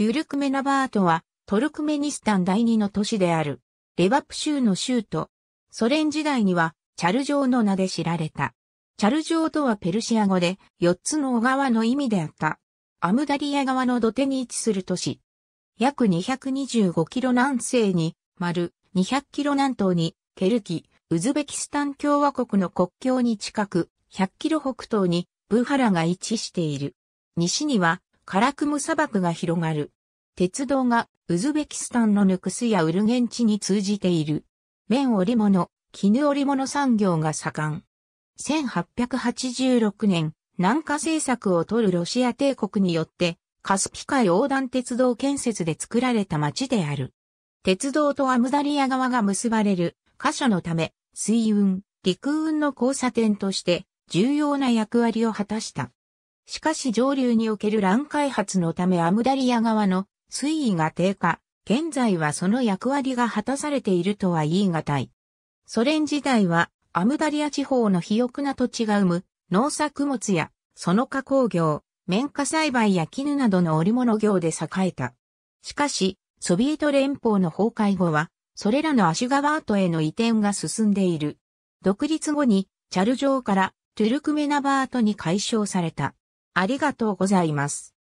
キュルクメナバートは、トルクメニスタン第二の都市である、レバプ州の州都。ソ連時代には、チャル城の名で知られた。チャル城とはペルシア語で、四つの小川の意味であった。アムダリア川の土手に位置する都市。約225キロ南西に、丸200キロ南東に、ケルキ、ウズベキスタン共和国の国境に近く、100キロ北東に、ブハラが位置している。西には、カラクム砂漠が広がる。鉄道がウズベキスタンのヌクスやウルゲンチに通じている。綿織物、絹織物産業が盛ん。1886年、南下政策を取るロシア帝国によって、カスピ海横断鉄道建設で作られた町である。鉄道とアムダリア側が結ばれる箇所のため、水運、陸運の交差点として重要な役割を果たした。しかし上流における乱開発のためアムダリア側の水位が低下、現在はその役割が果たされているとは言い難い。ソ連時代はアムダリア地方の肥沃な土地が生む農作物やその加工業、綿花栽培や絹などの織物業で栄えた。しかし、ソビエト連邦の崩壊後は、それらのアシュガバートへの移転が進んでいる。独立後に、チャル城からトゥルクメナバートに解消された。ありがとうございます。